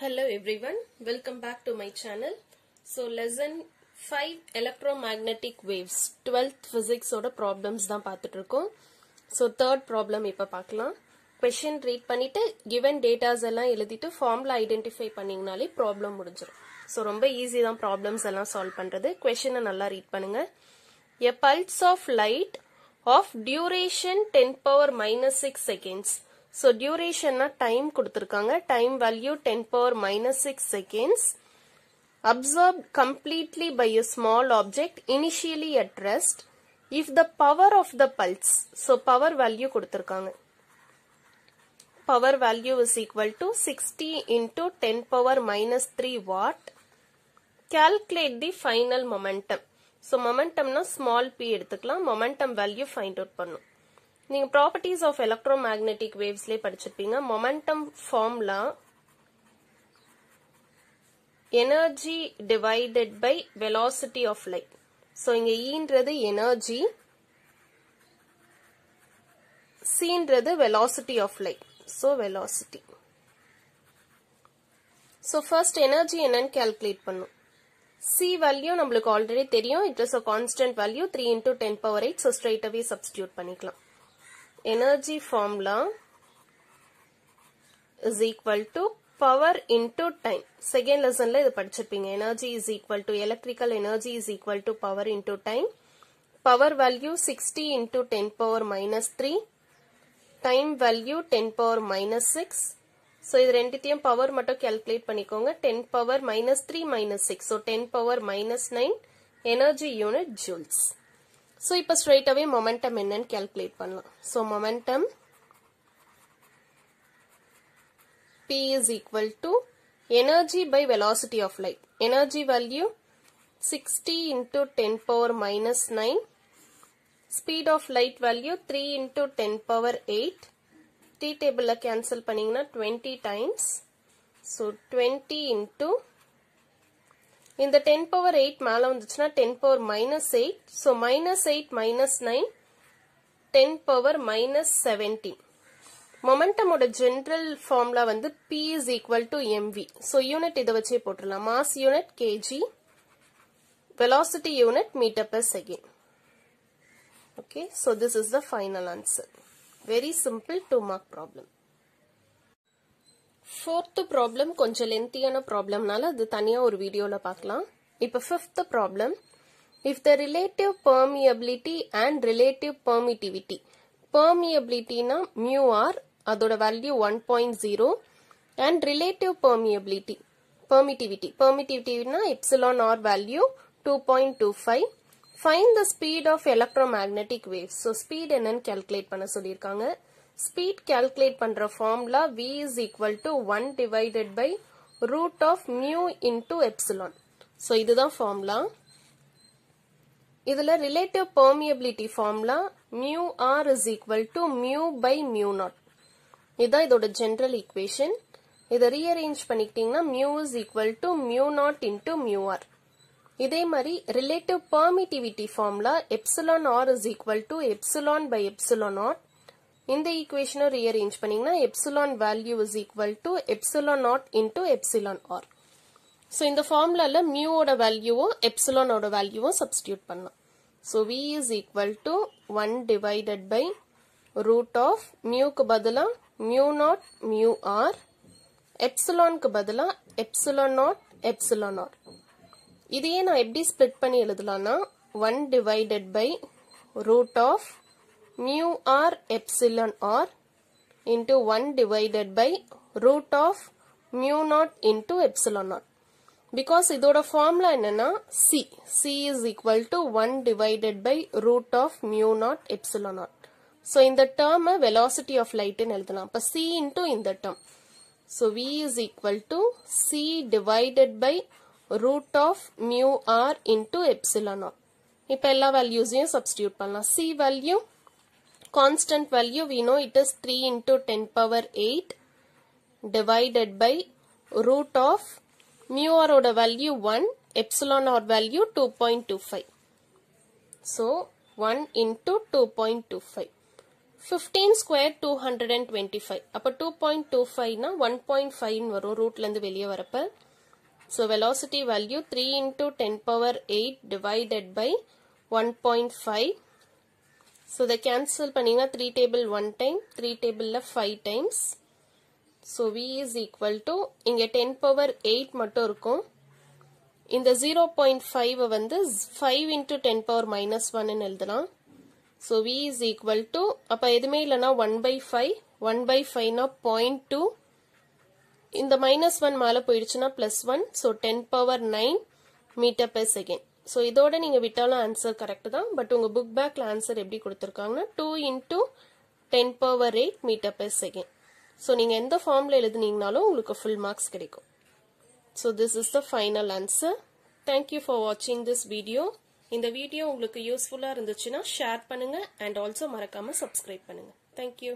Hello everyone, welcome back to my channel. So lesson 5 electromagnetic waves 12th physics ஓட problems தான் பார்த்துட்டிருக்கோம் So third problem இப்ப பார்க்கலாம் question read பண்ணிட்டு given datas எல்லாம் எழுதிட்டு formula identify பண்ணீங்கனாலே problem முடிஞ்சிடும் So ரொம்ப easy தான் problems எல்லாம் solve பண்றது question நல்லா read பண்ணுங்க A pulse of light of duration 10 power minus 6 seconds so டியூரேஷன்னா டைம் கொடுத்துருக்காங்க time value ten power minus six seconds absorb completely by a small object initially at rest if the power of the pulse so power value கொடுத்துருக்காங்க power value is equal to sixty into ten power minus three watt calculate the final momentum so மொமெண்டம்னா small P எடுத்துக்கலாம் momentum value find out பண்ணும் நீங்கள் properties of electromagnetic வேவ்ஸ்லேயே படிச்சிருப்பீங்க momentum formula energy divided by velocity of light so இங்கே ஈன்றது energy சீன்றது velocity of light ஸோ e velocity ஸோ first எனர்ஜி என்ன calculate பண்ணும் சி வேல்யூ நம்மளுக்கு ஆல்ரெடி தெரியும் it is a constant value three into ten power 8 ஸோ straight away சப்ஸ்டியூட் பண்ணிக்கலாம் energy formula is equal to power into time. Second lesson lessonல இது படிச்சிருப்பீங்க. Energy is equal to electrical energy is equal to power into time. Power value 60 into 10 power minus 3. Time value 10 power minus 6. So இது ரெண்டித்தியம் power மட்டோ calculate பண்ணிக்கோங்க. 10 power minus 3 minus 6. So 10 power minus 9 energy unit joules. So இப்போ ஸ்ட்ரெயிட்டாகவே momentum என்னன்னு calculate பண்ணலாம் so momentum P is equal to energy by velocity of light. Energy value 60 into 10 power minus 9. Speed of light value 3 into 10 power 8. T table cancel பண்ணிங்கனா 20 times. So 20 into 10 இந்த ten power eight மேலே வந்துச்சுன்னா ten power minus eight so minus eight minus nine ten power minus seventeen மொமெண்டமோட general formula வந்து P is equal to MV so unit இதை வச்சே போட்டுடலாம் mass unit kg velocity unit metre per second okay so this is the final answer very simple two mark problem fourth problem கொஞ்சம் லென்த்தியான ப்ராப்ளம்னால அது தனியாக ஒரு வீடியோவில் பார்க்கலாம் இப்போ fifth problem if the relative permeability and relative permittivity பெர்மியபிலிட்டினா மியூ ஆர் அதோட value one point zero and relative permeability permittivity பெர்மிட்டிவிட்டினா epsilon R value two point two five find the speed of electromagnetic waves so speed என்னன்னு calculate பண்ண சொல்லியிருக்காங்க speed calculate பண்ணுற formula V is equal to one divided by root of mu into epsilon so இதுதான் formula இதில் relative permeability formula mu R is equal to mu by mu naught இதுதான் இதோட general equation இதை rearrange பண்ணிக்கிட்டீங்கன்னா mu is equal to mu naught into mu R இதே மாதிரி relative permittivity formula epsilon R is equal to epsilon by epsilon naught இந்த ஈக்குவேஷனை rearrange பண்ணிங்கன்னா epsilon value is equal to epsilon naught into epsilon R so இந்த ஃபார்முலாவில் மியூவோட வேல்யூவும் எப்சிலானோட வேல்யூவும் சப்ஸ்டியூட் பண்ணலாம் so we is equal to one divided by root of மியூக்கு பதிலாக மியூ நாட் மியூ ஆர் எப்சிலான்க்கு பதிலாக எப்சிலான் நாட் எப்சிலான் ஆர் இதையே நான் எப்படி ஸ்பிளிட் பண்ணி எழுதலாம்னா one divided by root of mu r epsilon r into 1 divided by root of mu naught into epsilon naught. Because இதோட formula என்னன்னா C. C is equal to 1 divided by root of mu naught epsilon naught. So, in the term velocity of light in எழுதலாம். C into in the term. So, V is equal to C divided by root of mu r into epsilon naught. இப்ப எல்லா values substitute பண்ணலாம். C value constant value we know it is 3 into 10 power 8 divided by root of mu r ஓட value 1 epsilon r value 2.25 so 1 into 2.25 15 square 225 அப்ப 2.25 நா 1.5 இன் வரும் ரூட்லந்து வெளிய வரப்ப so velocity value 3 into 10 power 8 divided by 1.5 so இதை cancel பண்ணிங்கன்னா three table one time three டேபிளில் five times so we is equal to இங்கே டென் பவர் எயிட் மட்டும் இருக்கும் இந்த ஜீரோ பாயிண்ட் ஃபைவ் வந்து five into ten power minus ஒன்னு எழுதலாம் so we is equal to அப்போ எதுவுமே இல்லைனா one by five one by ஃபைவ்னா பாயிண்ட் டூ இந்த மைனஸ் ஒன் மேலே போயிடுச்சுன்னா plus one so ten power nine metre per second so இதோட நீங்கள் விட்டாலும் ஆன்சர் கரெக்டு தான் பட் உங்கள் புக் பேக்கில் ஆன்சர் எப்படி கொடுத்துருக்காங்கன்னா two into ten power eight metre per second so நீங்கள் எந்த ஃபார்மில் எழுதுனீங்கனாலும் உங்களுக்கு ஃபுல் மார்க்ஸ் கிடைக்கும் so this is the final answer thank you for வாட்சிங் திஸ் வீடியோ இந்த வீடியோ உங்களுக்கு யூஸ்ஃபுல்லாக இருந்துச்சுன்னா ஷேர் பண்ணுங்கள் அண்ட் ஆல்சோ மறக்காமல் சப்ஸ்கிரைப் பண்ணுங்கள் தேங்க்யூ